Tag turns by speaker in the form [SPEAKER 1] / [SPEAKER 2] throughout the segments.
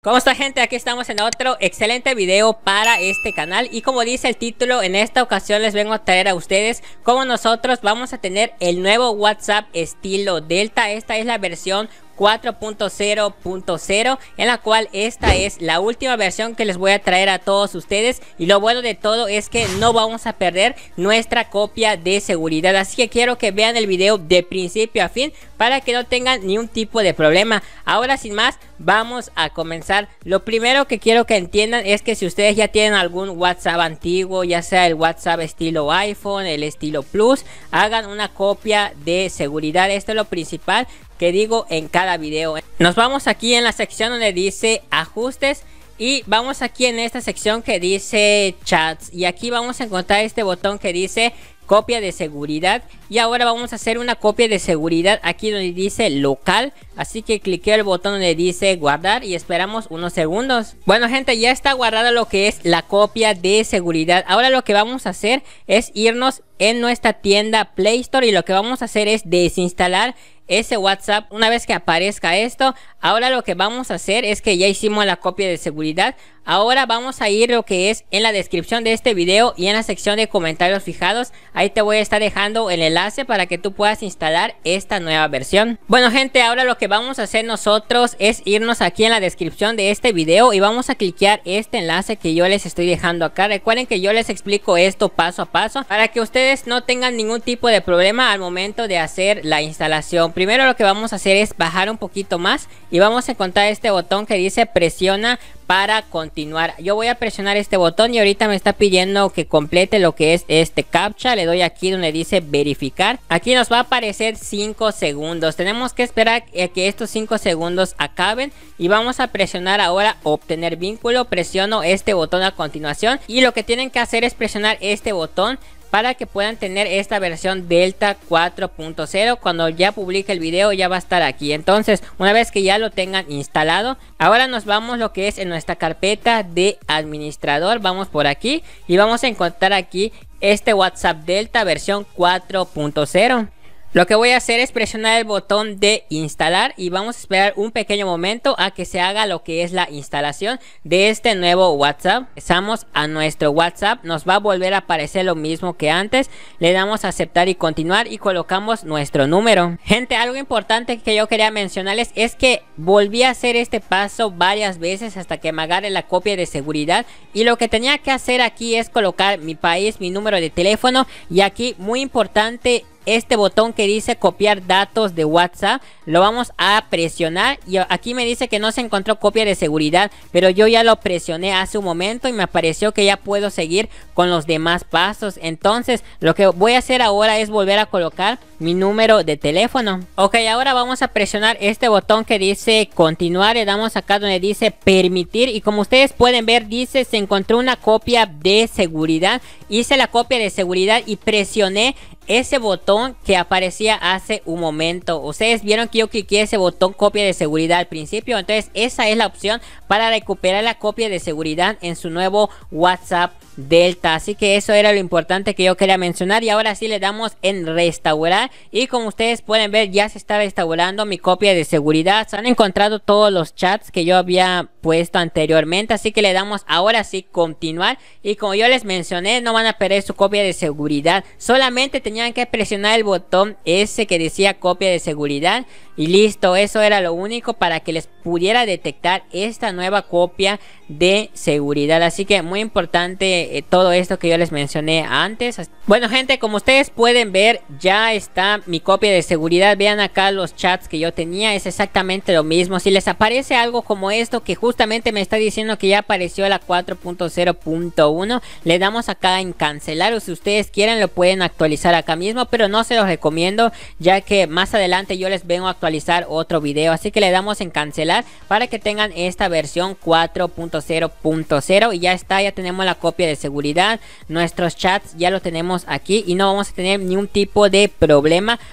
[SPEAKER 1] ¿Cómo está gente? Aquí estamos en otro excelente video para este canal y como dice el título, en esta ocasión les vengo a traer a ustedes Como nosotros vamos a tener el nuevo WhatsApp estilo Delta. Esta es la versión 4.0.0 en la cual esta es la última versión que les voy a traer a todos ustedes y lo bueno de todo es que no vamos a perder nuestra copia de seguridad así que quiero que vean el video de principio a fin para que no tengan ni un tipo de problema ahora sin más vamos a comenzar lo primero que quiero que entiendan es que si ustedes ya tienen algún whatsapp antiguo ya sea el whatsapp estilo iphone el estilo plus hagan una copia de seguridad esto es lo principal que digo en cada video. Nos vamos aquí en la sección donde dice ajustes y vamos aquí en esta sección que dice chats y aquí vamos a encontrar este botón que dice copia de seguridad y ahora vamos a hacer una copia de seguridad aquí donde dice local así que cliqueo el botón donde dice guardar y esperamos unos segundos bueno gente ya está guardada lo que es la copia de seguridad ahora lo que vamos a hacer es irnos en nuestra tienda play store y lo que vamos a hacer es desinstalar ese WhatsApp. Una vez que aparezca esto, ahora lo que vamos a hacer es que ya hicimos la copia de seguridad. Ahora vamos a ir lo que es en la descripción de este video y en la sección de comentarios fijados. Ahí te voy a estar dejando el enlace para que tú puedas instalar esta nueva versión. Bueno gente, ahora lo que vamos a hacer nosotros es irnos aquí en la descripción de este video y vamos a cliquear este enlace que yo les estoy dejando acá. Recuerden que yo les explico esto paso a paso para que ustedes no tengan ningún tipo de problema al momento de hacer la instalación primero lo que vamos a hacer es bajar un poquito más y vamos a encontrar este botón que dice presiona para continuar. Yo voy a presionar este botón y ahorita me está pidiendo que complete lo que es este captcha. Le doy aquí donde dice verificar. Aquí nos va a aparecer 5 segundos. Tenemos que esperar a que estos 5 segundos acaben y vamos a presionar ahora obtener vínculo. Presiono este botón a continuación y lo que tienen que hacer es presionar este botón para que puedan tener esta versión Delta 4.0 cuando ya publique el video ya va a estar aquí entonces una vez que ya lo tengan instalado ahora nos vamos lo que es en nuestra carpeta de administrador vamos por aquí y vamos a encontrar aquí este WhatsApp Delta versión 4.0 lo que voy a hacer es presionar el botón de instalar y vamos a esperar un pequeño momento a que se haga lo que es la instalación de este nuevo WhatsApp. Empezamos a nuestro WhatsApp, nos va a volver a aparecer lo mismo que antes. Le damos a aceptar y continuar y colocamos nuestro número. Gente, algo importante que yo quería mencionarles es que volví a hacer este paso varias veces hasta que me agarre la copia de seguridad. Y lo que tenía que hacer aquí es colocar mi país, mi número de teléfono y aquí muy importante este botón que dice copiar datos de WhatsApp. Lo vamos a presionar y aquí me dice que no se encontró copia de seguridad, pero yo ya lo presioné hace un momento y me apareció que ya puedo seguir con los demás pasos. Entonces lo que voy a hacer ahora es volver a colocar mi número de teléfono. Ok, ahora vamos a presionar este botón que dice continuar. Le damos acá donde dice permitir. Y como ustedes pueden ver, dice se encontró una copia de seguridad. Hice la copia de seguridad y presioné ese botón que aparecía hace un momento. Ustedes vieron que yo cliqué ese botón copia de seguridad al principio. Entonces esa es la opción para recuperar la copia de seguridad en su nuevo WhatsApp Delta. Así que eso era lo importante que yo quería mencionar. Y ahora sí le damos en restaurar y como ustedes pueden ver ya se estaba Instaurando mi copia de seguridad. Se han encontrado todos los chats que yo había puesto anteriormente, así que le damos ahora sí continuar y como yo les mencioné no van a perder su copia de seguridad. Solamente tenían que presionar el botón ese que decía copia de seguridad y listo, eso era lo único para que les pudiera detectar esta nueva copia de seguridad. Así que muy importante eh, todo esto que yo les mencioné antes. Bueno gente, como ustedes pueden ver ya está mi copia de seguridad. Vean acá los chats que yo tenía. Es exactamente lo mismo. Si les aparece algo como esto que justamente me está diciendo que ya apareció la 4.0.1. Le damos acá en cancelar o si ustedes quieren lo pueden actualizar acá mismo. Pero no se los recomiendo ya que más adelante yo les vengo a actualizar otro video. Así que le damos en cancelar para que tengan esta versión 4.0.0. Y ya está, ya tenemos la copia de seguridad. Nuestros chats ya lo tenemos aquí y no vamos a tener ni un tipo de problema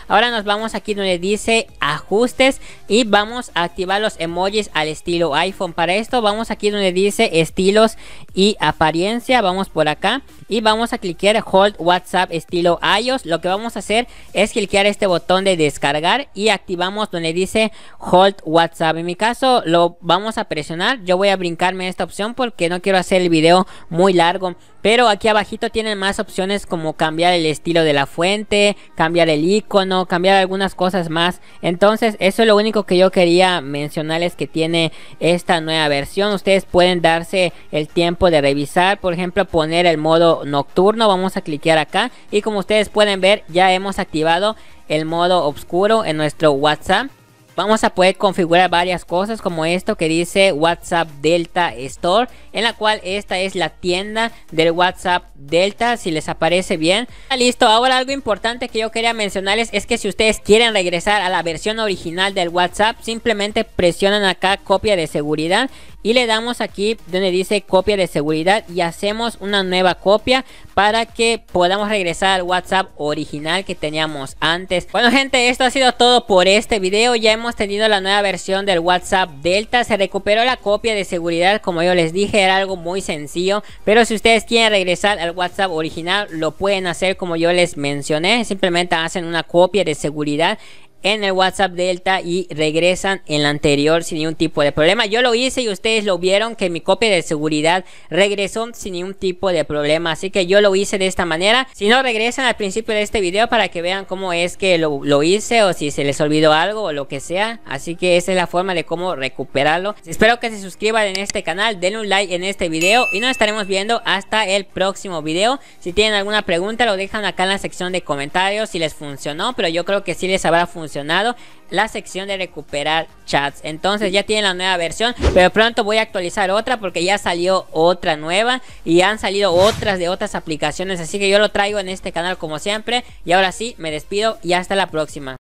[SPEAKER 1] Ahora nos vamos aquí donde dice ajustes y vamos a activar los emojis al estilo iPhone. Para esto vamos aquí donde dice estilos y apariencia. Vamos por acá y vamos a cliquear Hold WhatsApp estilo iOS. Lo que vamos a hacer es cliquear este botón de descargar y activamos donde dice Hold WhatsApp. En mi caso lo vamos a presionar. Yo voy a brincarme esta opción porque no quiero hacer el video muy largo. Pero aquí abajito tienen más opciones como cambiar el estilo de la fuente, cambiar el icono, cambiar algunas cosas más. Entonces, eso es lo único que yo quería mencionarles que tiene esta nueva versión. Ustedes pueden darse el tiempo de revisar, por ejemplo, poner el modo nocturno. Vamos a cliquear acá y como ustedes pueden ver, ya hemos activado el modo oscuro en nuestro WhatsApp vamos a poder configurar varias cosas como esto que dice WhatsApp Delta Store en la cual esta es la tienda del WhatsApp Delta si les aparece bien ah, listo ahora algo importante que yo quería mencionarles es que si ustedes quieren regresar a la versión original del WhatsApp simplemente presionan acá copia de seguridad y le damos aquí donde dice copia de seguridad y hacemos una nueva copia para que podamos regresar al WhatsApp original que teníamos antes. Bueno gente, esto ha sido todo por este video. Ya hemos tenido la nueva versión del WhatsApp Delta. Se recuperó la copia de seguridad como yo les dije, era algo muy sencillo. Pero si ustedes quieren regresar al WhatsApp original, lo pueden hacer como yo les mencioné. Simplemente hacen una copia de seguridad en el WhatsApp Delta y regresan en la anterior sin ningún tipo de problema. Yo lo hice y ustedes lo vieron que mi copia de seguridad regresó sin ningún tipo de problema. Así que yo lo hice de esta manera. Si no regresan al principio de este video para que vean cómo es que lo, hice o si se les olvidó algo o lo que sea. Así que esa es la forma de cómo recuperarlo. Espero que se suscriban en este canal, denle un like en este video y nos estaremos viendo hasta el próximo video. Si tienen alguna pregunta lo dejan acá en la sección de comentarios si les funcionó, pero yo creo que sí les habrá funcionado la sección de recuperar chats. Entonces ya tienen la nueva versión, pero pronto voy a actualizar otra porque ya salió otra nueva y han salido otras de otras aplicaciones. Así que yo lo traigo en este canal como siempre. Y ahora sí, me despido y hasta la próxima.